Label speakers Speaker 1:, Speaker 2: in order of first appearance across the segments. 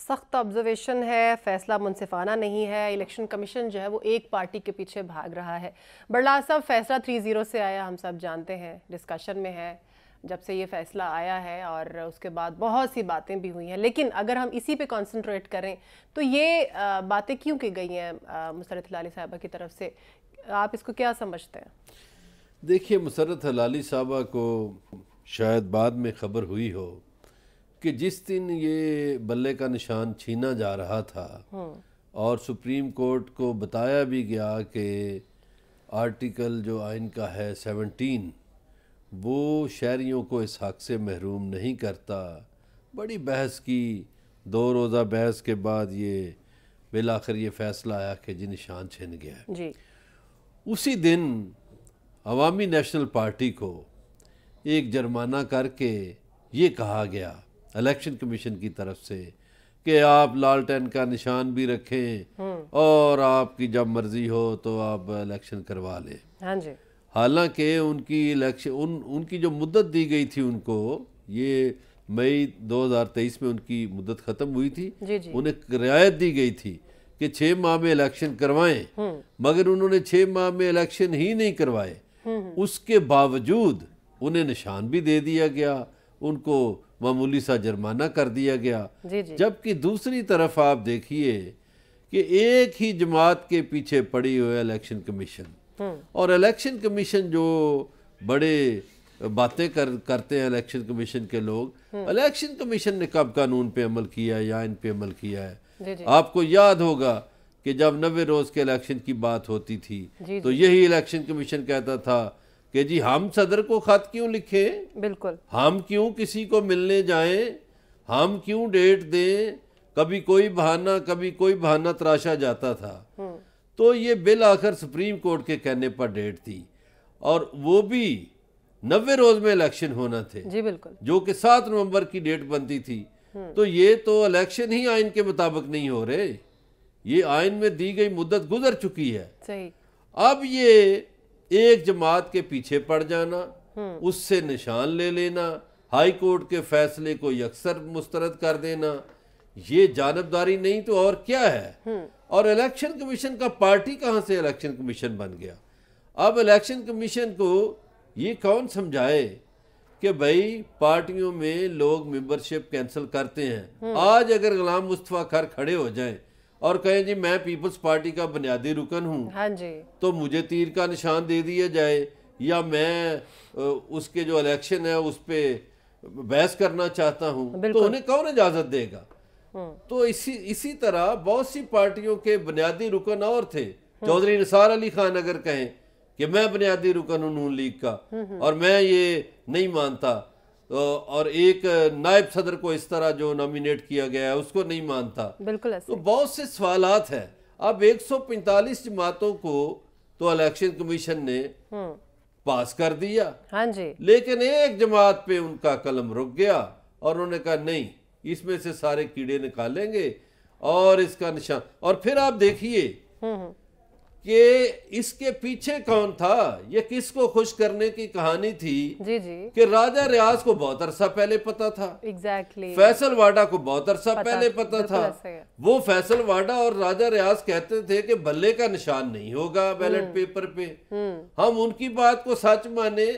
Speaker 1: सख्त ऑब्जर्वेशन है फैसला मुनसिफाना नहीं है इलेक्शन कमीशन जो है वो एक पार्टी के पीछे भाग रहा है बड़ला साहब फैसला थ्री ज़ीरो से आया हम सब जानते हैं डिस्कशन में है जब से ये फैसला आया है और उसके बाद बहुत सी बातें भी हुई हैं लेकिन अगर हम इसी पे कंसंट्रेट करें तो ये बातें क्यों की गई हैं मुसरत लाली साहबा की तरफ से आप इसको क्या समझते हैं देखिए मुसरत हलाली साहबा को शायद बाद में खबर हुई हो कि जिस दिन ये बल्ले का निशान छीना जा रहा था हाँ। और सुप्रीम कोर्ट को बताया भी गया कि आर्टिकल जो आइन का है सेवनटीन वो शहरीों को इस हक से महरूम नहीं करता बड़ी बहस की दो रोज़ा बहस के बाद ये बिल आखिर ये फ़ैसला आया कि जी निशान छिन गया जी उसी दिन अवामी नेशनल पार्टी को एक जुर्माना करके ये कहा गया इलेक्शन कमीशन की तरफ से कि आप लालटेन का निशान भी रखें हम्म। और आपकी जब मर्जी हो तो आप इलेक्शन करवा लें हाँ जी हालांकि उनकी इलेक्शन उन उनकी जो मुद्दत दी गई थी उनको ये मई 2023 में उनकी मुद्दत ख़त्म हुई थी जी जी। उन्हें रियायत दी गई थी कि छः माह में इलेक्शन करवाएं हम्म। मगर उन्होंने छः माह में इलेक्शन ही नहीं करवाए हम्म, उसके बावजूद उन्हें निशान भी दे दिया गया उनको मामूली सा जुर्माना कर दिया गया जबकि दूसरी तरफ आप देखिए कि एक ही जमात के पीछे पड़ी हुई इलेक्शन कमीशन हम्म। और इलेक्शन कमीशन जो बड़े बातें कर करते हैं इलेक्शन कमीशन के लोग हम्म। इलेक्शन कमीशन ने कब कानून पे अमल किया है या इन पे अमल किया है जी जी। आपको याद होगा कि जब नबे रोज़ के इलेक्शन की बात होती थी जी तो यही इलेक्शन कमीशन कहता था कि जी हम सदर को खत क्यों लिखे बिल्कुल हम क्यों किसी को मिलने जाएं हम क्यों डेट दें कभी कोई बहाना कभी कोई बहाना तराशा जाता था हम्म। तो ये बिल आखिर सुप्रीम कोर्ट के कहने पर डेट थी और वो भी नबे रोज में इलेक्शन होना थे जी बिल्कुल जो कि सात नवंबर की डेट बनती थी हम्म। तो ये तो इलेक्शन ही आइन के मुताबिक नहीं हो रहे ये आइन में दी गई मुद्दत गुजर चुकी है सही अब ये एक जमात के पीछे पड़ जाना हम्म। उससे निशान ले लेना हाई कोर्ट के फैसले को यकसर मुस्तरद कर देना ये जानबदारी नहीं तो और क्या है हम्म। और इलेक्शन कमीशन का पार्टी कहाँ से इलेक्शन कमीशन बन गया अब इलेक्शन कमीशन को ये कौन समझाए कि भाई पार्टियों में लोग मेंबरशिप कैंसिल करते हैं हम्म। आज अगर गुलाम मुस्तफ़ा खर खड़े हो जाएं और कहें जी मैं पीपल्स पार्टी का बुनियादी रुकन हूँ हाँ तो मुझे तीर का निशान दे दिया जाए या मैं उसके जो इलेक्शन है उस पर बहस करना चाहता हूँ तो उन्हें कौन इजाज़त देगा हम्म। तो इसी इसी तरह बहुत सी पार्टियों के बुनियादी रुकन और थे चौधरी निसार अली खान अगर कहें कि मैं बुनियादी रुकन हूँ नून लीग का हम्म, हम्म। और मैं ये नहीं मानता और एक नायब सदर को इस तरह जो नॉमिनेट किया गया है उसको नहीं मानता बिल्कुल तो बहुत से सवाल हैं अब 145 जमातों को तो इलेक्शन कमीशन ने हम्म। पास कर दिया हाँ जी लेकिन एक जमात पे उनका कलम रुक गया और उन्होंने कहा नहीं इसमें से सारे कीड़े निकालेंगे और इसका निशान और फिर आप देखिए हम्म, हम्म। कि इसके पीछे कौन था ये किसको खुश करने की कहानी थी जी जी कि राजा रियाज को बहुत अरसा पहले पता था एग्जैक्टली exactly. फैसल वाडा को बहुत अरसा पहले पता था वो फैसल वाडा और राजा रियाज कहते थे कि बल्ले का निशान नहीं होगा बैलेट हम्म। पेपर पे हम्म। हम उनकी बात को सच माने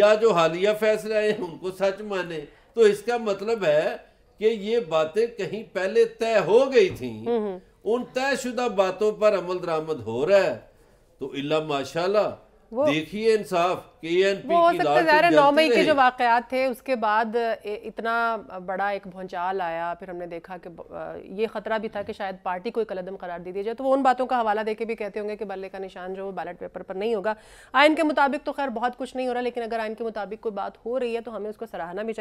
Speaker 1: या जो हालिया फैसले आए उनको सच माने तो इसका मतलब है कि ये बातें कहीं पहले तय हो गई थी हम्म, उन तयशुदा बातों पर अमल दरामद हो रहा है तो इला माशाला देखिए इंसाफ के एन पी नौ मई के जो वाकयात थे उसके बाद इतना बड़ा एक भौचाल आया फिर हमने देखा कि ये खतरा भी था कि शायद पार्टी को एक कदम करार दे दिया जाए तो वो उन बातों का हवाला देके भी कहते होंगे कि बल्ले का निशान जो वो बैलेट पेपर पर नहीं होगा आयन के मुताबिक तो खैर बहुत कुछ नहीं हो रहा लेकिन अगर आयन के मुताबिक कोई बात हो रही है तो हमें उसको सराहना भी चाहिए